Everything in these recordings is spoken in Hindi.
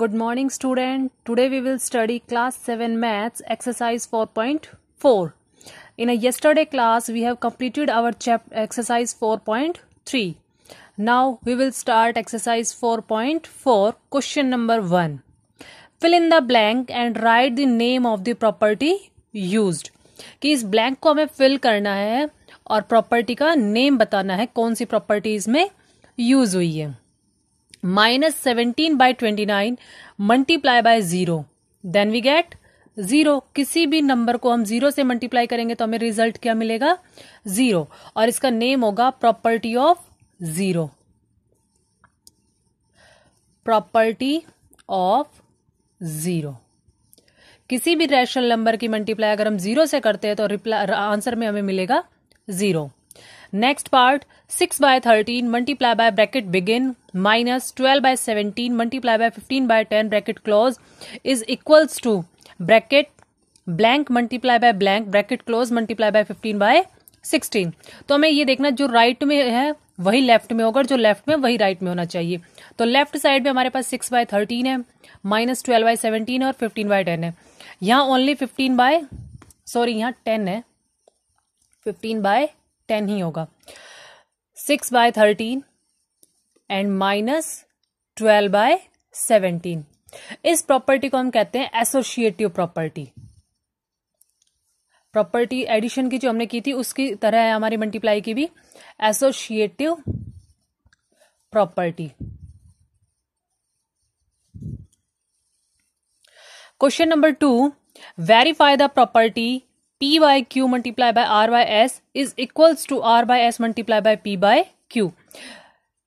Good morning student today we will study class seven maths exercise four point four in yesterday class we have completed our chap exercise four point three now we will start exercise four point four question number one fill in the blank and write the name of the property use कि इस ब्लैंक को हमें फिल करना है और प्रॉपर्टी का नेम बताना है कौन सी प्रॉपर्टी इसमें यूज हुई है minus seventeen by twenty nine multiply by zero then we get zero किसी भी नंबर को हम जीरो से मल्टीप्लाई करेंगे तो हमें रिजल्ट क्या मिलेगा जीरो और इसका नेम होगा property of zero property of zero किसी भी रैशनल नंबर की मल्टीप्लाई अगर हम जीरो से करते हैं तो रिप्लाई आंसर में हमें मिलेगा zero next part six by thirteen multiply by bracket begin minus twelve by seventeen multiply by fifteen by ten bracket close is equals to bracket blank multiply by blank bracket close multiply by fifteen by sixteen तो हमें ये देखना जो राइट right में है वही लेफ्ट में होगा जो लेफ्ट में वही राइट right में होना चाहिए तो लेफ्ट साइड में हमारे पास सिक्स बाय थर्टीन है माइनस ट्वेल्व बाय सेवनटीन और फिफ्टीन बाय टेन है यहाँ ओनली फिफ्टीन बाय सॉरी यहाँ टेन है फिफ्टीन बाय टेन ही होगा six by thirteen and minus twelve by seventeen इस प्रॉपर्टी को हम कहते हैं एसोशिएटिव प्रॉपर्टी प्रॉपर्टी एडिशन की जो हमने की थी उसकी तरह है हमारी मल्टीप्लाई की भी associative property question number two verify the property P by Q multiply by R by S is equals to R by S multiply by P by Q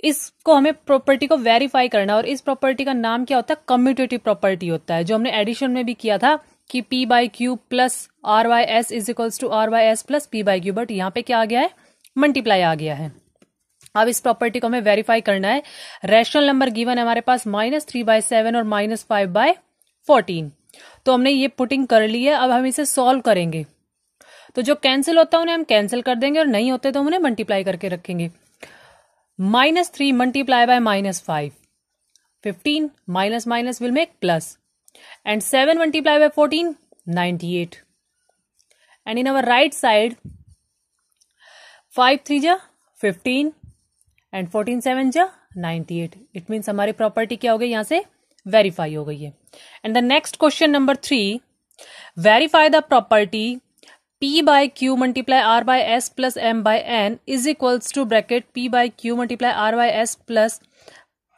इसको हमें प्रॉपर्टी को वेरीफाई करना है और इस प्रॉपर्टी का नाम क्या होता है कम्यूटेटिव प्रॉपर्टी होता है जो हमने एडिशन में भी किया था कि P by Q plus R by S is equals to R by S plus P by Q but यहाँ पे क्या आ गया है मल्टीप्लाई आ गया है अब इस प्रॉपर्टी को हमें वेरीफाई करना है रैशनल नंबर गिवन है हमारे पास माइनस थ्री बाय सेवन और माइनस फाइव बाय फोर्टीन तो हमने ये पुटिंग कर ली है अब हम इसे सॉल्व करेंगे तो जो कैंसिल होता है उन्हें हम कैंसिल कर देंगे और नहीं होते तो हम उन्हें मल्टीप्लाई करके रखेंगे minus three multiply by minus five fifteen minus minus will make plus and seven multiply by fourteen ninety eight and in our right side five three जा फिफ्टीन एंड फोर्टीन सेवन जा नाइनटी एट इट मीन्स हमारी प्रॉपर्टी क्या हो गई यहां से वेरीफाई हो गई है and the next question number three verify the property P by Q multiply R by S plus M by N is equals to bracket P by Q multiply R by S plus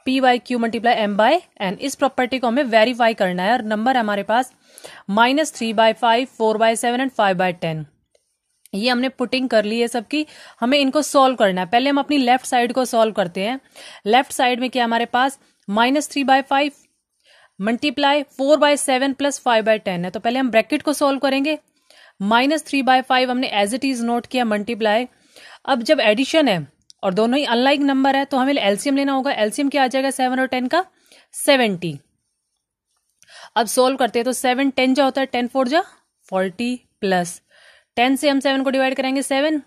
P by Q multiply M by N इस प्रॉपर्टी को हमें वेरीफाई करना है और नंबर हमारे पास minus three by five four by seven and five by ten ये हमने पुटिंग कर ली है सबकी हमें इनको सॉल्व करना है पहले हम अपनी लेफ्ट साइड को सॉल्व करते हैं लेफ्ट साइड में क्या हमारे पास minus three by five multiply four by seven plus five by ten है तो पहले हम ब्रैकेट को सॉल्व करेंगे माइनस थ्री बाय फाइव हमने एज इट इज नोट किया मल्टीप्लाई अब जब एडिशन है और दोनों ही अनलाइक नंबर है तो हमें एलसीएम लेना होगा एलसीएम क्या आ जाएगा सेवन और टेन का सेवेंटी अब सोल्व करते हैं तो सेवन टेन जो होता है टेन फोर जा फोर्टी प्लस टेन से हम सेवन को डिवाइड करेंगे सेवन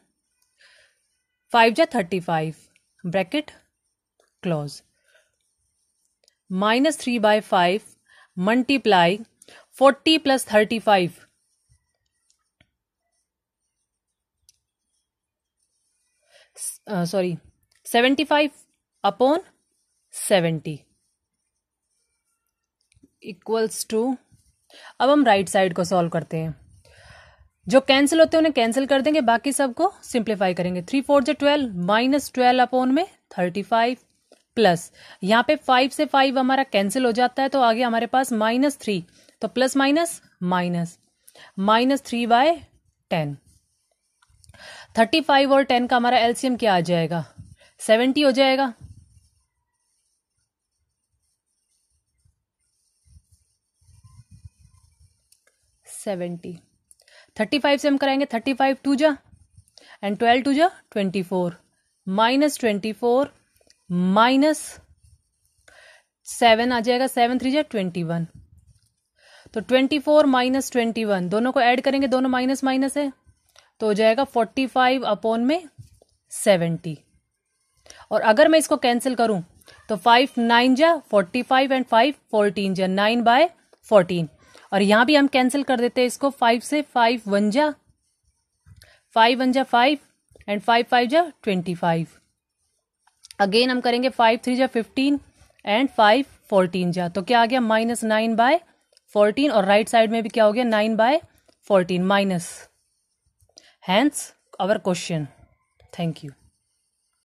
फाइव जा thirty five bracket close minus three by five multiply forty plus thirty five sorry seventy five upon seventy equals to अब हम राइट right साइड को सॉल्व करते हैं जो कैंसिल होते हैं उन्हें कैंसिल कर देंगे बाकी सबको सिंप्लीफाई करेंगे थ्री फोर जे ट्वेल्व माइनस ट्वेल्व अपॉन में थर्टी फाइव प्लस यहाँ पे फाइव से फाइव हमारा कैंसिल हो जाता है तो आगे हमारे पास माइनस थ्री तो plus minus minus minus three by ten thirty five और टेन का हमारा एलसीएम क्या आ जाएगा सेवेंटी हो जाएगा सेवेंटी थर्टी फाइव से हम कराएंगे थर्टी फाइव टू जा एंड ट्वेल्व टू जा twenty four minus twenty four minus seven आ जाएगा सेवन थ्री जा ट्वेंटी वन तो twenty four minus twenty one दोनों को ऐड करेंगे दोनों माइनस माइनस है तो हो जाएगा फोर्टी फाइव अपॉन में सेवेंटी और अगर मैं इसको कैंसिल करूं तो फाइव नाइन जा forty five and five fourteen जा नाइन बाय फोर्टीन और यहां भी हम कैंसिल कर देते हैं इसको फाइव से फाइव वन जा फाइव वन जा फाइव एंड फाइव फाइव जा ट्वेंटी फाइव अगेन हम करेंगे फाइव थ्री जा फिफ्टीन एंड फाइव फोर्टीन जा तो क्या आ गया माइनस नाइन बाय फोर्टीन और राइट साइड में भी क्या हो गया nine by fourteen minus Hence, our question. Thank you.